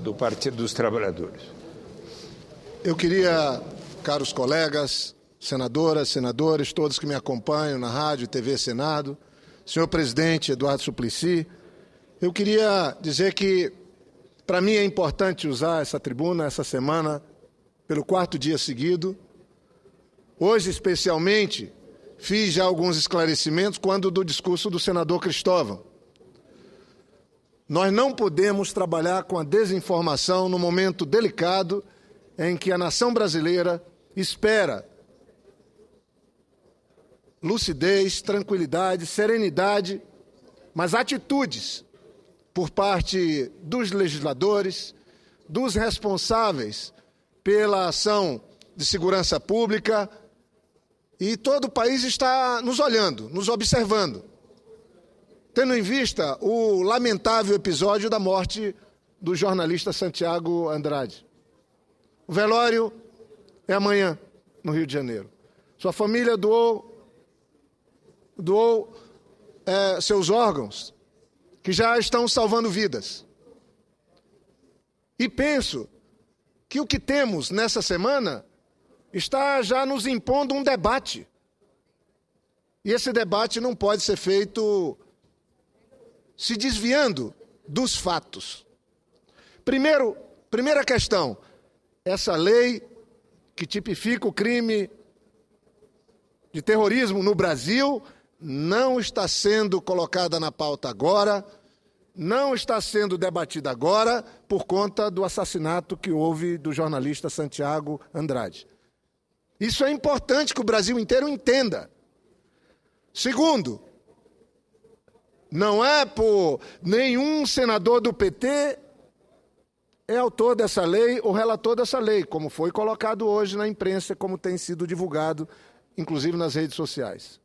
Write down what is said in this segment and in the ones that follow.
do Partido dos Trabalhadores. Eu queria, caros colegas, senadoras, senadores, todos que me acompanham na rádio, TV Senado, senhor presidente Eduardo Suplicy, eu queria dizer que para mim é importante usar essa tribuna essa semana pelo quarto dia seguido. Hoje, especialmente, fiz já alguns esclarecimentos quando do discurso do senador Cristóvão. Nós não podemos trabalhar com a desinformação no momento delicado em que a nação brasileira espera lucidez, tranquilidade, serenidade, mas atitudes por parte dos legisladores, dos responsáveis pela ação de segurança pública. E todo o país está nos olhando, nos observando tendo em vista o lamentável episódio da morte do jornalista Santiago Andrade. O velório é amanhã, no Rio de Janeiro. Sua família doou, doou é, seus órgãos, que já estão salvando vidas. E penso que o que temos nessa semana está já nos impondo um debate. E esse debate não pode ser feito se desviando dos fatos. Primeiro, primeira questão, essa lei que tipifica o crime de terrorismo no Brasil não está sendo colocada na pauta agora, não está sendo debatida agora por conta do assassinato que houve do jornalista Santiago Andrade. Isso é importante que o Brasil inteiro entenda. Segundo, não é por nenhum senador do PT, é autor dessa lei ou relator dessa lei, como foi colocado hoje na imprensa, como tem sido divulgado, inclusive nas redes sociais.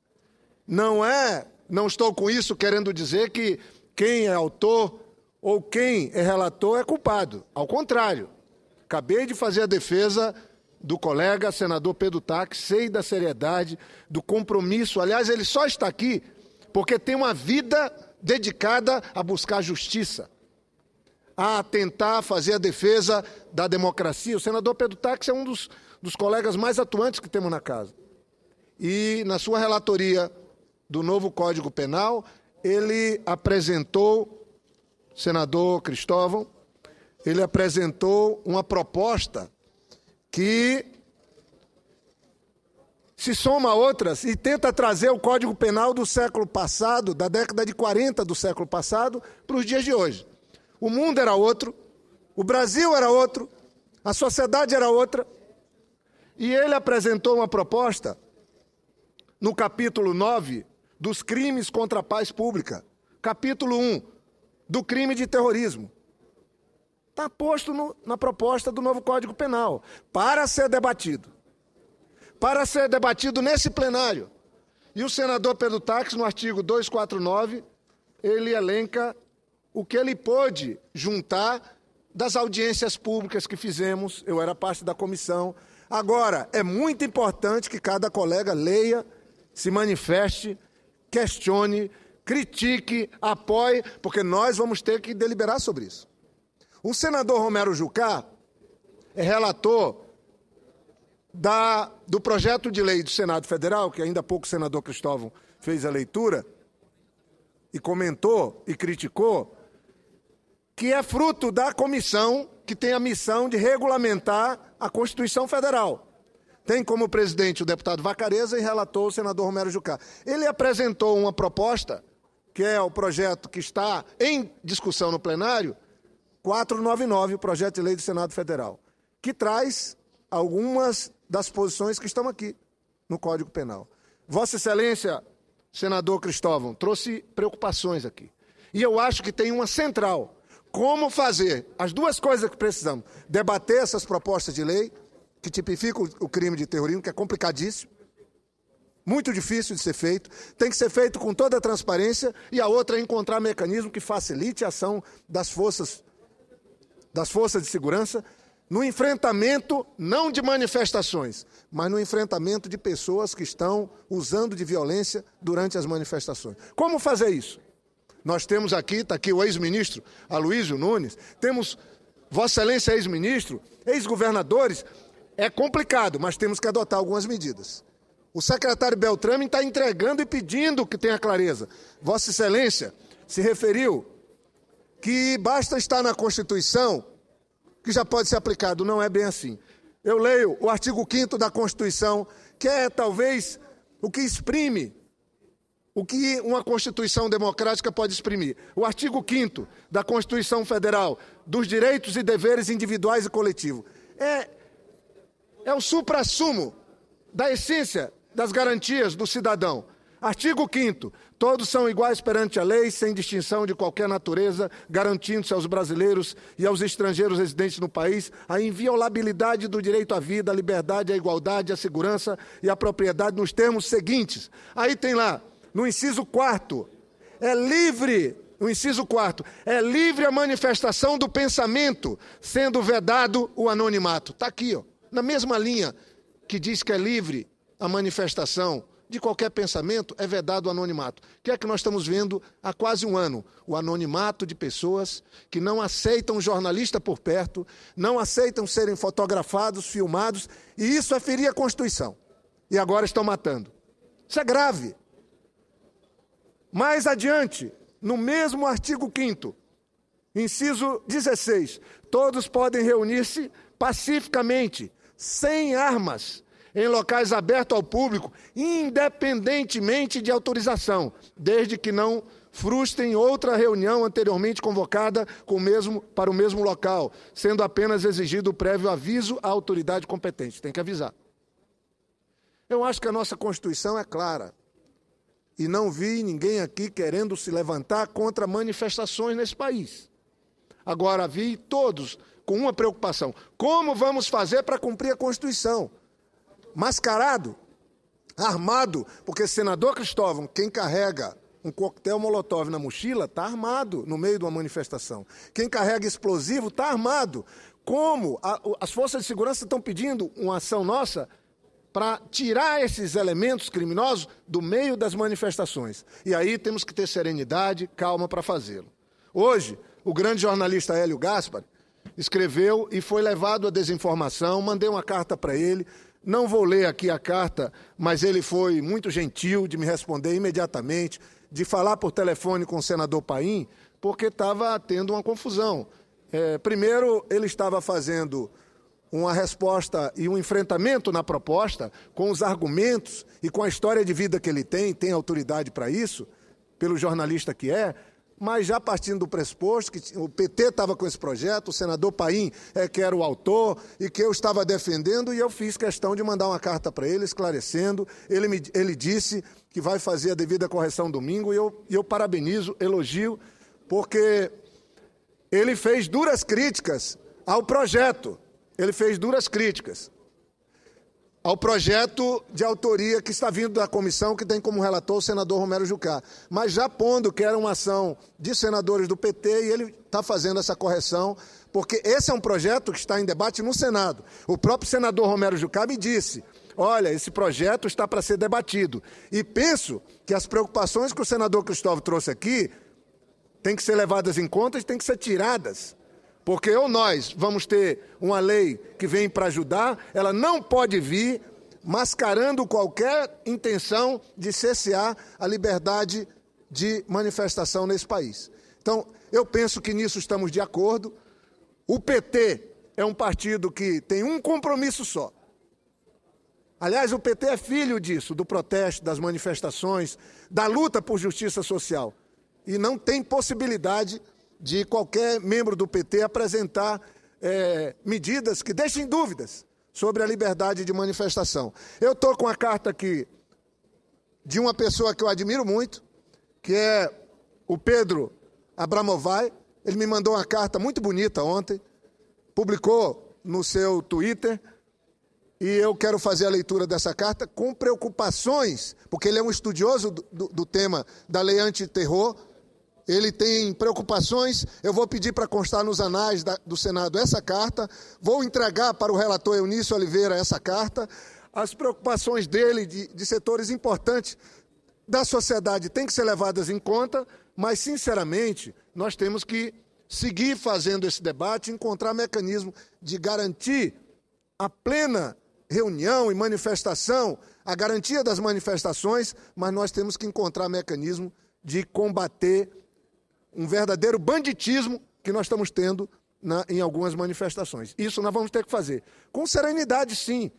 Não é, não estou com isso querendo dizer que quem é autor ou quem é relator é culpado. Ao contrário, acabei de fazer a defesa do colega senador Pedro Taques, sei da seriedade, do compromisso. Aliás, ele só está aqui porque tem uma vida dedicada a buscar justiça, a tentar fazer a defesa da democracia. O senador Pedro Tax é um dos, dos colegas mais atuantes que temos na casa. E na sua relatoria do novo Código Penal, ele apresentou, senador Cristóvão, ele apresentou uma proposta que se soma a outras e tenta trazer o Código Penal do século passado, da década de 40 do século passado, para os dias de hoje. O mundo era outro, o Brasil era outro, a sociedade era outra. E ele apresentou uma proposta no capítulo 9 dos crimes contra a paz pública, capítulo 1 do crime de terrorismo. Está posto no, na proposta do novo Código Penal para ser debatido para ser debatido nesse plenário. E o senador Pedro Tax, no artigo 249, ele elenca o que ele pôde juntar das audiências públicas que fizemos, eu era parte da comissão. Agora, é muito importante que cada colega leia, se manifeste, questione, critique, apoie, porque nós vamos ter que deliberar sobre isso. O senador Romero Jucá é relator da, do projeto de lei do Senado Federal, que ainda há pouco o senador Cristóvão fez a leitura, e comentou e criticou, que é fruto da comissão que tem a missão de regulamentar a Constituição Federal. Tem como presidente o deputado Vacareza e relatou o senador Romero Jucá. Ele apresentou uma proposta, que é o projeto que está em discussão no plenário, 499, o projeto de lei do Senado Federal, que traz algumas das posições que estão aqui no Código Penal. Vossa Excelência, senador Cristóvão, trouxe preocupações aqui. E eu acho que tem uma central. Como fazer as duas coisas que precisamos: debater essas propostas de lei que tipificam o crime de terrorismo, que é complicadíssimo, muito difícil de ser feito, tem que ser feito com toda a transparência, e a outra é encontrar mecanismo que facilite a ação das forças das forças de segurança no enfrentamento não de manifestações, mas no enfrentamento de pessoas que estão usando de violência durante as manifestações. Como fazer isso? Nós temos aqui, está aqui o ex-ministro Aloysio Nunes, temos Vossa Excelência ex-ministro, ex-governadores. É complicado, mas temos que adotar algumas medidas. O secretário Beltrame está entregando e pedindo que tenha clareza. Vossa Excelência se referiu que basta estar na Constituição que já pode ser aplicado. Não é bem assim. Eu leio o artigo 5 da Constituição, que é talvez o que exprime o que uma Constituição democrática pode exprimir. O artigo 5 da Constituição Federal, dos direitos e deveres individuais e coletivos, é, é o suprassumo da essência das garantias do cidadão. Artigo 5 Todos são iguais perante a lei, sem distinção de qualquer natureza, garantindo-se aos brasileiros e aos estrangeiros residentes no país a inviolabilidade do direito à vida, à liberdade, à igualdade, à segurança e à propriedade nos termos seguintes. Aí tem lá, no inciso 4 é livre no inciso 4, é livre a manifestação do pensamento, sendo vedado o anonimato. Está aqui, ó, na mesma linha que diz que é livre a manifestação de qualquer pensamento é vedado o anonimato. O que é que nós estamos vendo há quase um ano? O anonimato de pessoas que não aceitam jornalista por perto, não aceitam serem fotografados, filmados, e isso é ferir a Constituição. E agora estão matando. Isso é grave. Mais adiante, no mesmo artigo 5 inciso 16, todos podem reunir-se pacificamente, sem armas, em locais abertos ao público, independentemente de autorização, desde que não frustrem outra reunião anteriormente convocada com mesmo, para o mesmo local, sendo apenas exigido o prévio aviso à autoridade competente. Tem que avisar. Eu acho que a nossa Constituição é clara. E não vi ninguém aqui querendo se levantar contra manifestações nesse país. Agora vi todos com uma preocupação: como vamos fazer para cumprir a Constituição? mascarado, armado, porque senador Cristóvão, quem carrega um coquetel molotov na mochila, está armado no meio de uma manifestação. Quem carrega explosivo está armado. Como a, as forças de segurança estão pedindo uma ação nossa para tirar esses elementos criminosos do meio das manifestações. E aí temos que ter serenidade, calma para fazê-lo. Hoje, o grande jornalista Hélio Gaspar escreveu e foi levado à desinformação, mandei uma carta para ele não vou ler aqui a carta, mas ele foi muito gentil de me responder imediatamente, de falar por telefone com o senador Paim, porque estava tendo uma confusão. É, primeiro, ele estava fazendo uma resposta e um enfrentamento na proposta, com os argumentos e com a história de vida que ele tem, tem autoridade para isso, pelo jornalista que é, mas já partindo do pressuposto que o PT estava com esse projeto, o senador Paim é que era o autor e que eu estava defendendo, e eu fiz questão de mandar uma carta para ele esclarecendo. Ele, me, ele disse que vai fazer a devida correção domingo, e eu, eu parabenizo, elogio, porque ele fez duras críticas ao projeto. Ele fez duras críticas ao projeto de autoria que está vindo da comissão, que tem como relator o senador Romero Jucá. Mas já pondo que era uma ação de senadores do PT, e ele está fazendo essa correção, porque esse é um projeto que está em debate no Senado. O próprio senador Romero Jucá me disse. Olha, esse projeto está para ser debatido. E penso que as preocupações que o senador Cristóvão trouxe aqui têm que ser levadas em conta e têm que ser tiradas porque ou nós vamos ter uma lei que vem para ajudar, ela não pode vir mascarando qualquer intenção de cessear a liberdade de manifestação nesse país. Então, eu penso que nisso estamos de acordo. O PT é um partido que tem um compromisso só. Aliás, o PT é filho disso, do protesto, das manifestações, da luta por justiça social. E não tem possibilidade de qualquer membro do PT apresentar é, medidas que deixem dúvidas sobre a liberdade de manifestação. Eu estou com a carta aqui de uma pessoa que eu admiro muito, que é o Pedro Abramovai. Ele me mandou uma carta muito bonita ontem, publicou no seu Twitter, e eu quero fazer a leitura dessa carta com preocupações, porque ele é um estudioso do, do, do tema da lei antiterror ele tem preocupações. Eu vou pedir para constar nos anais da, do Senado essa carta, vou entregar para o relator Eunício Oliveira essa carta. As preocupações dele de, de setores importantes da sociedade têm que ser levadas em conta, mas, sinceramente, nós temos que seguir fazendo esse debate, encontrar mecanismo de garantir a plena reunião e manifestação, a garantia das manifestações, mas nós temos que encontrar mecanismo de combater um verdadeiro banditismo que nós estamos tendo na, em algumas manifestações. Isso nós vamos ter que fazer. Com serenidade, sim.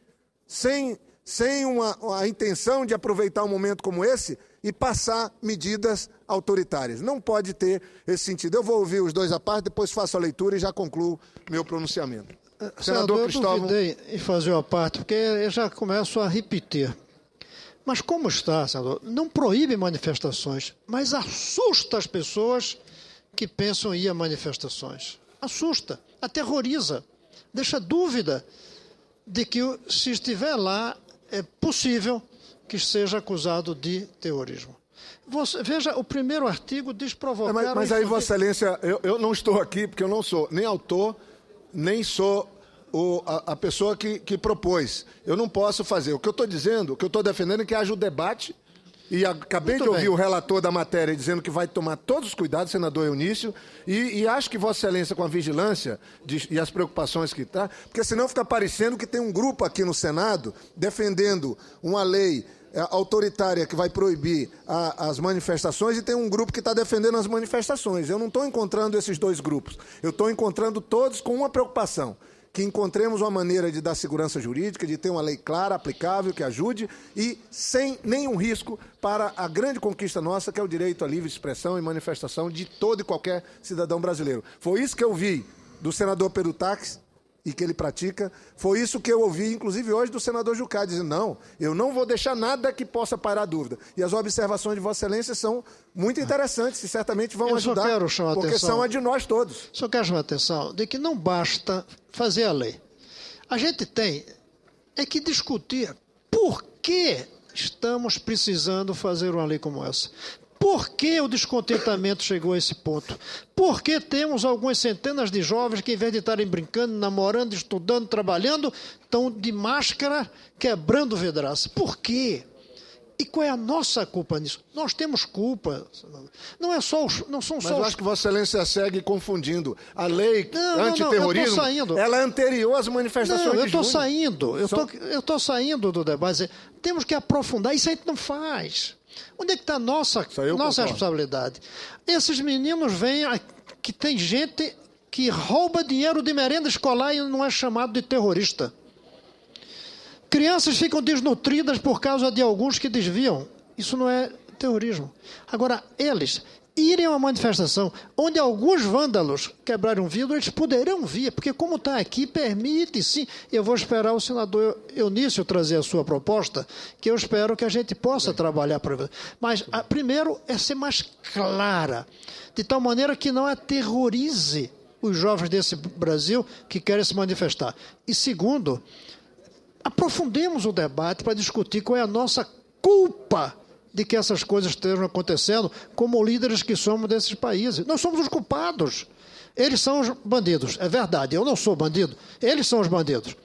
Sem, sem uma, a intenção de aproveitar um momento como esse e passar medidas autoritárias. Não pode ter esse sentido. Eu vou ouvir os dois à parte, depois faço a leitura e já concluo meu pronunciamento. Eh, eh, senador, Senador eu Cristóvão. Eu em fazer a parte, porque eu já começo a repetir. Mas como está, senador? Não proíbe manifestações, mas assusta as pessoas que pensam ir a manifestações. Assusta, aterroriza, deixa dúvida de que, se estiver lá, é possível que seja acusado de terrorismo. Você, veja, o primeiro artigo diz provocar. É, mas, mas aí, Vossa Excelência, eu, eu, não estou aqui porque eu não sou nem autor, nem sou o, a, a, pessoa que, que propôs. Eu não posso fazer. O que eu estou dizendo, o que eu estou defendendo é que haja o debate e acabei Muito de ouvir bem. o relator da matéria dizendo que vai tomar todos os cuidados, senador Eunício, e, e acho que Vossa Excelência, com a vigilância de, e as preocupações que está, porque senão fica parecendo que tem um grupo aqui no Senado defendendo uma lei é, autoritária que vai proibir a, as manifestações e tem um grupo que está defendendo as manifestações. Eu não estou encontrando esses dois grupos. Eu estou encontrando todos com uma preocupação que encontremos uma maneira de dar segurança jurídica, de ter uma lei clara, aplicável, que ajude e sem nenhum risco para a grande conquista nossa, que é o direito à livre expressão e manifestação de todo e qualquer cidadão brasileiro. Foi isso que eu vi do senador Pedro Taques e que ele pratica. Foi isso que eu ouvi, inclusive hoje, do senador Jucá, dizendo: não, eu não vou deixar nada que possa parar a dúvida. E as observações de Vossa Excelência são muito ah. interessantes e certamente vão eu ajudar, só quero chamar porque atenção, são a de nós todos. Só quero chamar a atenção de que não basta fazer a lei. A gente tem é que discutir por que estamos precisando fazer uma lei como essa. Por que o descontentamento chegou a esse ponto? Por que temos algumas centenas de jovens que, em vez de estarem brincando, namorando, estudando, trabalhando, estão de máscara quebrando vidraça? Por quê? E qual é a nossa culpa nisso? Nós temos culpa. Não é só os, não são Mas só eu os... acho que Vossa Excelência segue confundindo. A lei não, antiterrorismo, não, não, eu tô saindo. ela é anterior às manifestações não, eu estou saindo. Eu são... estou saindo do debate. Temos que aprofundar. Isso a gente não faz. Onde é que está a nossa, nossa responsabilidade? Esses meninos vêm que tem gente que rouba dinheiro de merenda escolar e não é chamado de terrorista. Crianças ficam desnutridas por causa de alguns que desviam. Isso não é terrorismo. Agora, eles irem a uma manifestação onde alguns vândalos quebraram vidro, eles poderão vir, porque como está aqui, permite sim. Eu vou esperar o senador Eunício trazer a sua proposta, que eu espero que a gente possa Bem. trabalhar para. Mas a, ah, primeiro é ser mais clara, de tal maneira que não aterrorize os jovens desse Brasil que querem se manifestar. E segundo, aprofundemos o debate para discutir qual é a nossa culpa de que essas coisas estejam acontecendo como líderes que somos desses países. Nós somos os culpados. Eles são os bandidos, é verdade. Eu não sou bandido, eles são os bandidos.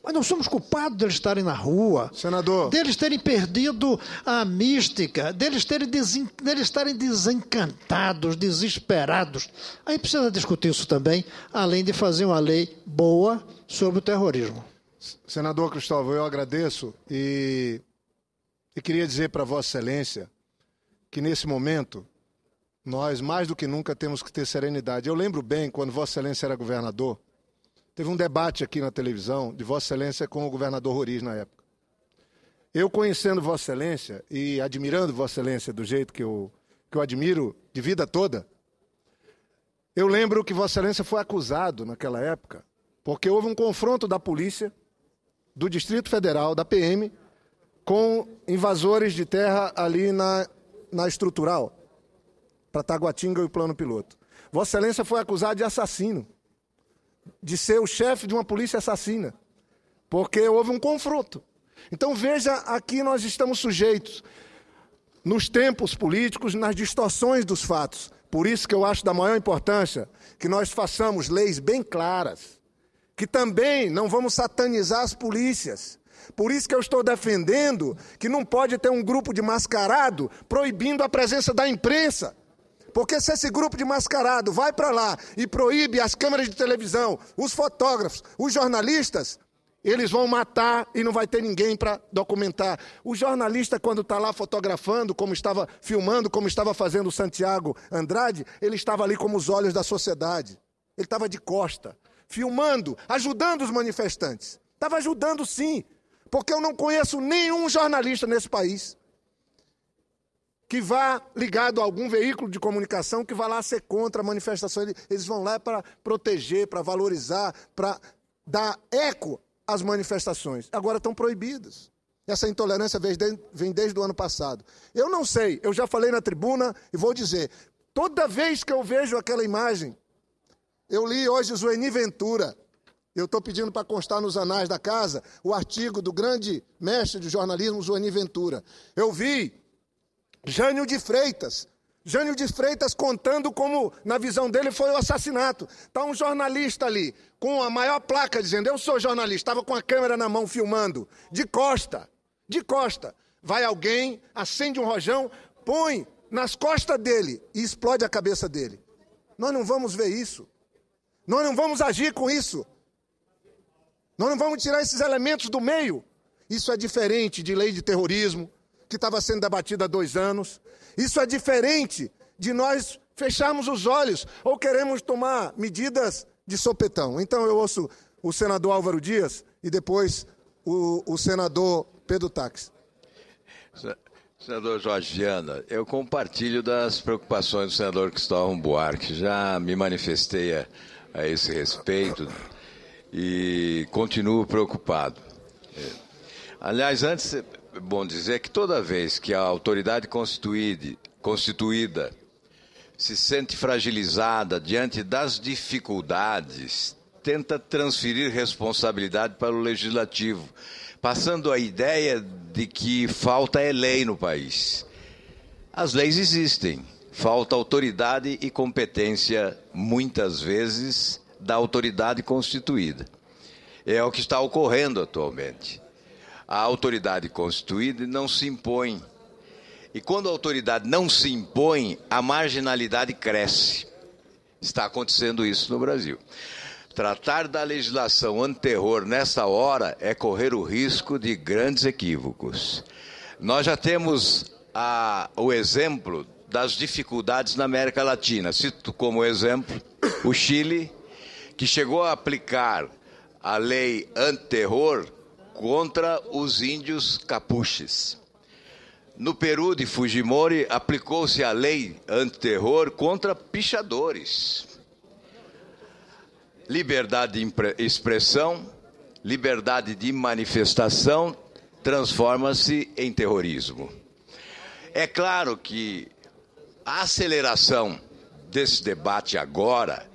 Mas não somos culpados deles estarem na rua. Senador. Deles terem perdido a mística, deles, terem desen... deles estarem desencantados, desesperados. Aí precisa discutir isso também, além de fazer uma lei boa sobre o terrorismo. Senador Cristóvão, eu agradeço e e queria dizer para Vossa Excelência que nesse momento nós mais do que nunca temos que ter serenidade. Eu lembro bem quando Vossa Excelência era governador, teve um debate aqui na televisão de Vossa Excelência com o governador Roriz na época. Eu conhecendo Vossa Excelência e admirando Vossa Excelência do jeito que eu, que eu admiro de vida toda, eu lembro que Vossa Excelência foi acusado naquela época, porque houve um confronto da polícia, do Distrito Federal, da PM, com invasores de terra ali na, na estrutural, para Taguatinga e o plano piloto. Vossa Excelência foi acusado de assassino, de ser o chefe de uma polícia assassina, porque houve um confronto. Então veja, aqui nós estamos sujeitos nos tempos políticos, nas distorções dos fatos. Por isso que eu acho da maior importância que nós façamos leis bem claras, que também não vamos satanizar as polícias, por isso que eu estou defendendo que não pode ter um grupo de mascarado proibindo a presença da imprensa. Porque se esse grupo de mascarado vai para lá e proíbe as câmeras de televisão, os fotógrafos, os jornalistas, eles vão matar e não vai ter ninguém para documentar. O jornalista, quando está lá fotografando, como estava filmando, como estava fazendo o Santiago Andrade, ele estava ali como os olhos da sociedade. Ele estava de costa, filmando, ajudando os manifestantes. Estava ajudando sim, porque eu não conheço nenhum jornalista nesse país que vá ligado a algum veículo de comunicação que vá lá ser contra a manifestação. Eles vão lá para proteger, para valorizar, para dar eco às manifestações. Agora estão proibidas. Essa intolerância vem desde o ano passado. Eu não sei, eu já falei na tribuna e vou dizer: toda vez que eu vejo aquela imagem, eu li hoje Zueni Ventura, eu estou pedindo para constar nos anais da casa o artigo do grande mestre de jornalismo, Joani Ventura. Eu vi Jânio de Freitas. Jânio de Freitas contando como, na visão dele, foi o assassinato. Está um jornalista ali, com a maior placa, dizendo: Eu sou jornalista, estava com a câmera na mão filmando, de costa, de costa. Vai alguém, acende um rojão, põe nas costas dele e explode a cabeça dele. Nós não vamos ver isso. Nós não vamos agir com isso. Nós não vamos tirar esses elementos do meio. Isso é diferente de lei de terrorismo, que estava sendo debatida há dois anos. Isso é diferente de nós fecharmos os olhos ou queremos tomar medidas de sopetão. Então eu ouço o senador Álvaro Dias e depois o, o senador Pedro Taques. Senador Jorge eu compartilho das preocupações do senador Cristóvão Buarque. Já me manifestei a, a esse respeito e continuo preocupado. É. Aliás, antes é bom dizer que toda vez que a autoridade constituída, constituída se sente fragilizada diante das dificuldades, tenta transferir responsabilidade para o legislativo, passando a ideia de que falta é lei no país. As leis existem, falta autoridade e competência muitas vezes da autoridade constituída. É o que está ocorrendo atualmente. A autoridade constituída não se impõe. E quando a autoridade não se impõe, a marginalidade cresce. Está acontecendo isso no Brasil. Tratar da legislação terror nessa hora é correr o risco de grandes equívocos. Nós já temos a, o exemplo das dificuldades na América Latina. Cito como exemplo o Chile que chegou a aplicar a lei anterror contra os índios capuches. No Peru de Fujimori, aplicou-se a lei anterror contra pichadores. Liberdade de expressão, liberdade de manifestação transforma-se em terrorismo. É claro que a aceleração desse debate agora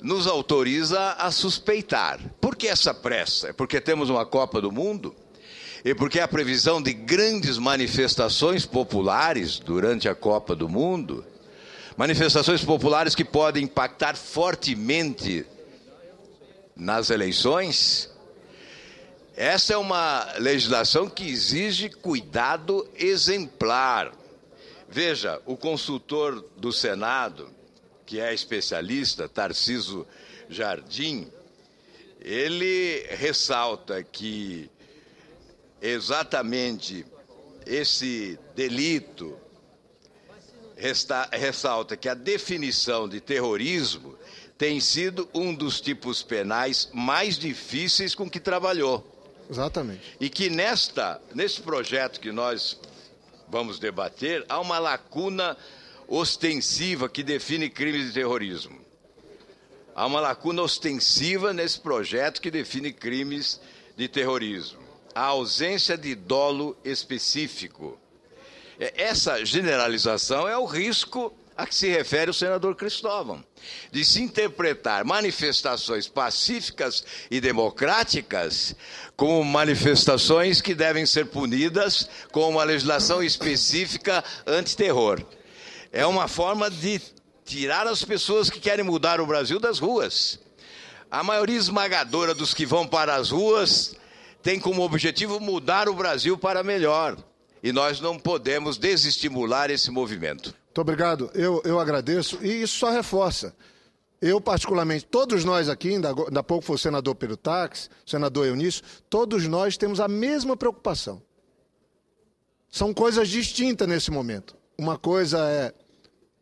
nos autoriza a suspeitar. Por que essa pressa? É porque temos uma Copa do Mundo? E é porque a previsão de grandes manifestações populares durante a Copa do Mundo? Manifestações populares que podem impactar fortemente nas eleições? Essa é uma legislação que exige cuidado exemplar. Veja, o consultor do Senado, que é especialista, Tarciso Jardim, ele ressalta que exatamente esse delito resta, ressalta que a definição de terrorismo tem sido um dos tipos penais mais difíceis com que trabalhou. Exatamente. E que nesta, nesse projeto que nós vamos debater, há uma lacuna ostensiva que define crimes de terrorismo. Há uma lacuna ostensiva nesse projeto que define crimes de terrorismo. A ausência de dolo específico. Essa generalização é o risco a que se refere o senador Cristóvão, de se interpretar manifestações pacíficas e democráticas como manifestações que devem ser punidas com uma legislação específica antiterror. É uma forma de tirar as pessoas que querem mudar o Brasil das ruas. A maioria esmagadora dos que vão para as ruas tem como objetivo mudar o Brasil para melhor. E nós não podemos desestimular esse movimento. Muito obrigado. Eu, eu agradeço. E isso só reforça. Eu, particularmente, todos nós aqui, ainda, ainda há pouco foi o senador Pedro o senador Eunício, todos nós temos a mesma preocupação. São coisas distintas nesse momento uma coisa é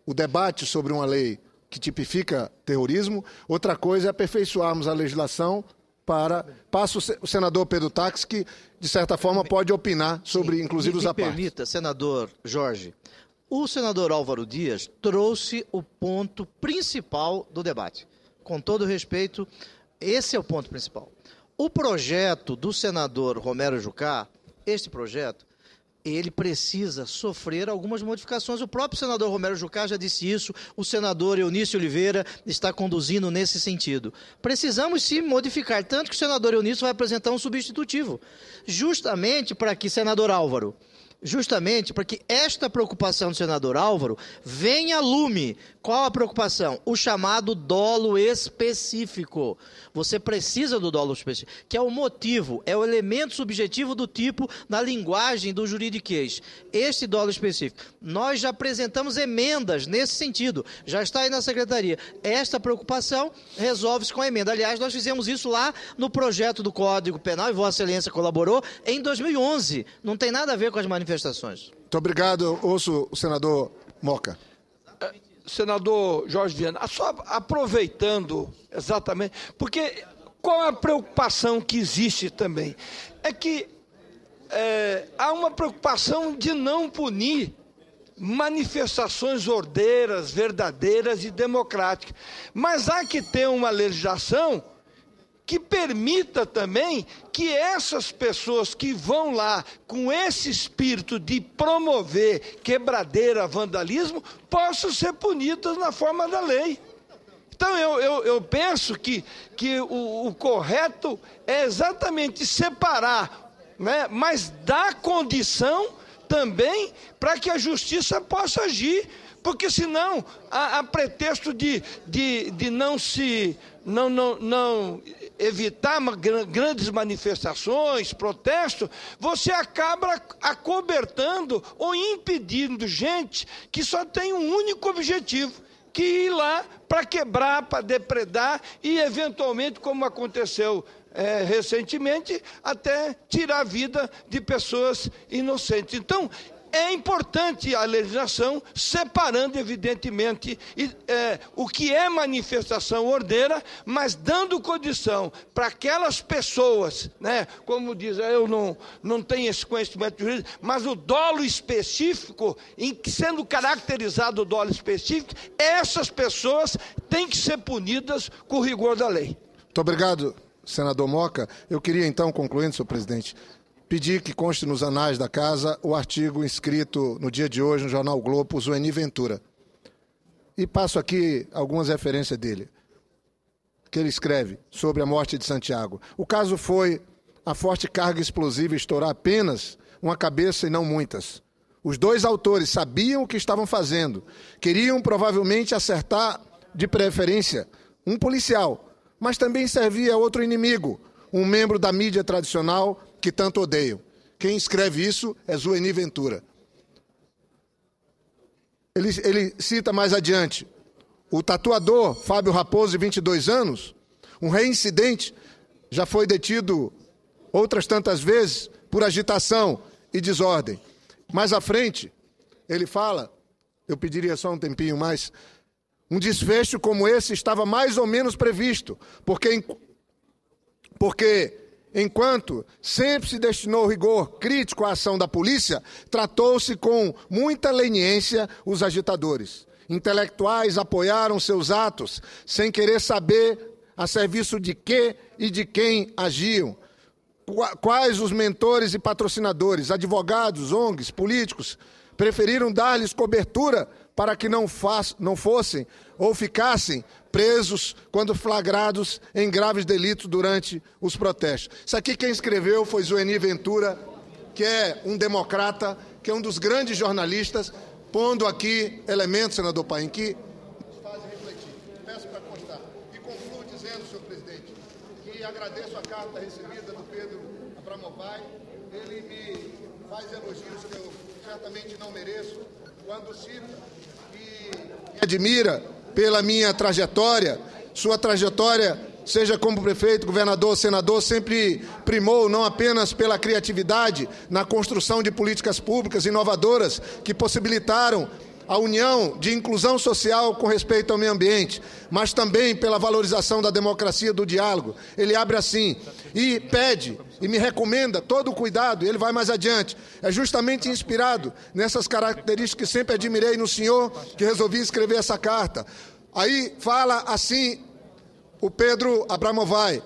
o debate sobre uma lei que tipifica terrorismo, outra coisa é aperfeiçoarmos a legislação para. Passa o senador Pedro Tax, que, de certa forma, pode opinar sobre, Sim, inclusive, os apartes. permita, senador Jorge, o senador Álvaro Dias trouxe o ponto principal do debate. Com todo respeito, esse é o ponto principal. O projeto do senador Romero Jucá, este projeto, ele precisa sofrer algumas modificações. O próprio senador Romero Jucá já disse isso, o senador Eunício Oliveira está conduzindo nesse sentido. Precisamos se modificar, tanto que o senador Eunício vai apresentar um substitutivo, justamente para que, senador Álvaro, justamente para que esta preocupação do senador Álvaro venha a lume. Qual a preocupação? O chamado dolo específico. Você precisa do dolo específico, que é o motivo, é o elemento subjetivo do tipo na linguagem do juridiquês. Este dolo específico. Nós já apresentamos emendas nesse sentido, já está aí na secretaria. Esta preocupação resolve-se com a emenda. Aliás, nós fizemos isso lá no projeto do Código Penal, e Vossa Excelência colaborou, em 2011. Não tem nada a ver com as manifestações manifestações. Muito obrigado. Ouço o senador Moca. É, senador Jorge Viana, só aproveitando exatamente, porque qual a preocupação que existe também? É que é, há uma preocupação de não punir manifestações ordeiras, verdadeiras e democráticas. Mas há que ter uma legislação que permita também que essas pessoas que vão lá com esse espírito de promover quebradeira, vandalismo, possam ser punidas na forma da lei. Então eu, eu, eu penso que, que o, o correto é exatamente separar, né? mas dar condição também para que a justiça possa agir porque senão, a, a pretexto de, de, de não se não, não, não evitar grandes manifestações, protestos, você acaba acobertando ou impedindo gente que só tem um único objetivo, que é ir lá para quebrar, para depredar e, eventualmente, como aconteceu é, recentemente, até tirar a vida de pessoas inocentes. Então, é importante a legislação, separando, evidentemente, é, o que é manifestação ordeira, mas dando condição para aquelas pessoas, né, como diz, ah, eu não, não tenho esse conhecimento jurídico, mas o dolo específico, em, sendo caracterizado o dolo específico, essas pessoas têm que ser punidas com o rigor da lei. Muito obrigado, senador Moca. Eu queria então, concluindo, senhor presidente, pedi que conste nos anais da casa o artigo inscrito no dia de hoje no jornal Globo por Zueni Ventura. E passo aqui algumas referências dele, que ele escreve sobre a morte de Santiago. O caso foi a forte carga explosiva estourar apenas uma cabeça e não muitas. Os dois autores sabiam o que estavam fazendo, queriam provavelmente acertar de preferência um policial, mas também servia outro inimigo, um membro da mídia tradicional que tanto odeiam. Quem escreve isso é Zueni Ventura. Ele, ele cita mais adiante. O tatuador Fábio Raposo, de 22 anos, um reincidente, já foi detido outras tantas vezes por agitação e desordem. Mais à frente, ele fala, eu pediria só um tempinho mais, um desfecho como esse estava mais ou menos previsto, porque, porque Enquanto sempre se destinou rigor crítico à ação da polícia, tratou-se com muita leniência os agitadores. Intelectuais apoiaram seus atos, sem querer saber a serviço de que e de quem agiam. Quais os mentores e patrocinadores, advogados, ONGs, políticos, preferiram dar-lhes cobertura para que não, não fossem ou ficassem presos quando flagrados em graves delitos durante os protestos. Isso aqui quem escreveu foi Zueni Ventura, que é um democrata, que é um dos grandes jornalistas, pondo aqui elementos, senador Paim, que nos fazem refletir. Peço para constar. E concluo dizendo, senhor presidente, que agradeço a carta recebida do Pedro Abramopai. Ele me faz elogios que eu certamente não mereço, quando cita e admira pela minha trajetória, sua trajetória, seja como prefeito, governador, senador, sempre primou não apenas pela criatividade na construção de políticas públicas inovadoras que possibilitaram a união de inclusão social com respeito ao meio ambiente, mas também pela valorização da democracia do diálogo. Ele abre assim e pede e me recomenda todo o cuidado, ele vai mais adiante. É justamente inspirado nessas características que sempre admirei no senhor que resolvi escrever essa carta. Aí fala assim o Pedro Abramovai,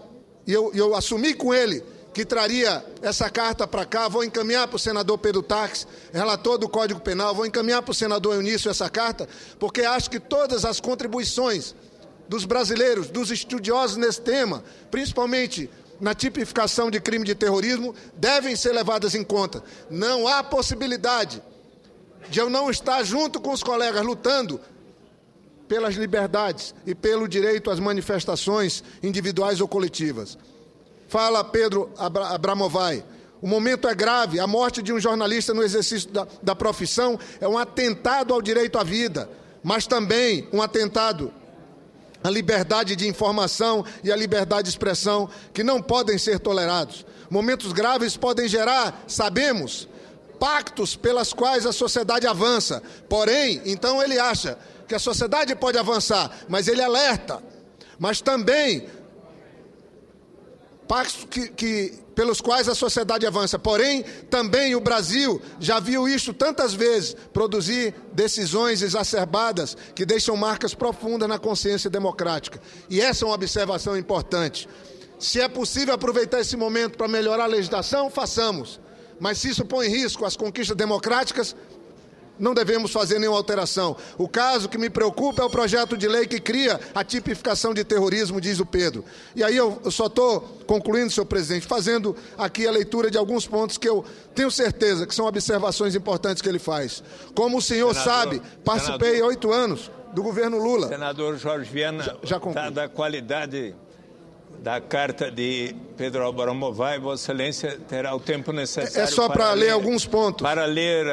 e eu, eu assumi com ele que traria essa carta para cá, vou encaminhar para o senador Pedro Tarques, relator do Código Penal, vou encaminhar para o senador Eunício essa carta, porque acho que todas as contribuições dos brasileiros, dos estudiosos nesse tema, principalmente na tipificação de crime de terrorismo, devem ser levadas em conta. Não há possibilidade de eu não estar junto com os colegas lutando pelas liberdades e pelo direito às manifestações individuais ou coletivas fala Pedro Abramovai. O momento é grave. A morte de um jornalista no exercício da, da profissão é um atentado ao direito à vida, mas também um atentado à liberdade de informação e à liberdade de expressão, que não podem ser tolerados. Momentos graves podem gerar, sabemos, pactos pelas quais a sociedade avança. Porém, então ele acha que a sociedade pode avançar, mas ele alerta. Mas também passos que, que, pelos quais a sociedade avança. Porém, também o Brasil já viu isso tantas vezes produzir decisões exacerbadas que deixam marcas profundas na consciência democrática. E essa é uma observação importante. Se é possível aproveitar esse momento para melhorar a legislação, façamos. Mas se isso põe em risco as conquistas democráticas, não devemos fazer nenhuma alteração. O caso que me preocupa é o projeto de lei que cria a tipificação de terrorismo, diz o Pedro. E aí eu, só estou concluindo, senhor presidente, fazendo aqui a leitura de alguns pontos que eu tenho certeza que são observações importantes que ele faz. Como o senhor senador, sabe, participei oito anos do governo Lula. Senador Jorge Viana, já, já da qualidade da carta de Pedro Álvaro Vossa Excelência terá o tempo necessário. É só para ler, ler alguns pontos. Para ler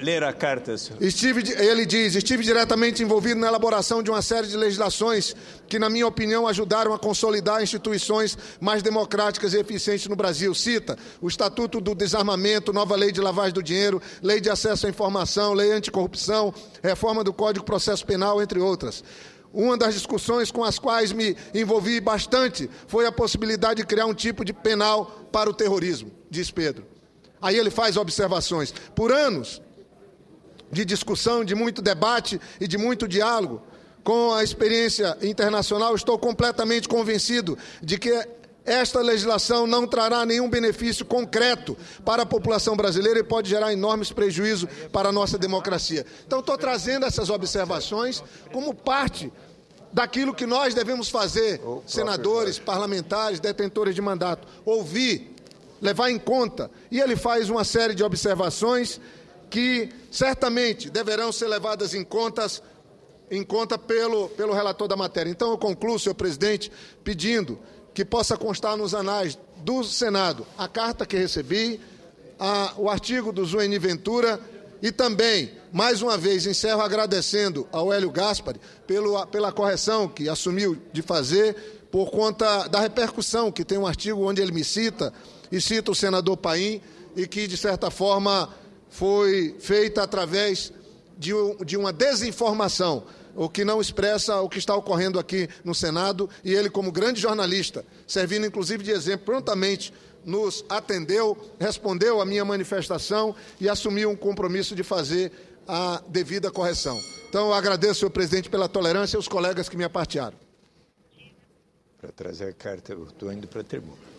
ler a carta, senhor. Estive, ele diz: estive diretamente envolvido na elaboração de uma série de legislações que, na minha opinião, ajudaram a consolidar instituições mais democráticas e eficientes no Brasil. Cita o Estatuto do Desarmamento, nova lei de lavagem do dinheiro, lei de acesso à informação, lei anticorrupção, reforma do Código de Processo Penal, entre outras. Uma das discussões com as quais me envolvi bastante foi a possibilidade de criar um tipo de penal para o terrorismo, diz Pedro. Aí ele faz observações. Por anos, de discussão, de muito debate e de muito diálogo. Com a experiência internacional, estou completamente convencido de que esta legislação não trará nenhum benefício concreto para a população brasileira e pode gerar enormes prejuízos para a nossa democracia. Então, estou trazendo essas observações como parte daquilo que nós devemos fazer, senadores, parlamentares, detentores de mandato, ouvir, levar em conta. E ele faz uma série de observações que certamente deverão ser levadas em contas em conta pelo, pelo relator da matéria. Então eu concluo, senhor presidente, pedindo que possa constar nos anais do Senado a carta que recebi, a, o artigo do Zueni Ventura e também, mais uma vez, encerro agradecendo ao Hélio Gaspari pelo, pela correção que assumiu de fazer por conta da repercussão que tem um artigo onde ele me cita e cita o senador Paim e que, de certa forma, foi feita através de, de uma desinformação, o que não expressa o que está ocorrendo aqui no Senado, e ele, como grande jornalista, servindo inclusive de exemplo, prontamente nos atendeu, respondeu à minha manifestação e assumiu um compromisso de fazer a devida correção. Então, eu agradeço, senhor presidente, pela tolerância e os colegas que me apartearam. Para trazer a carta, eu estou indo para a tribuna.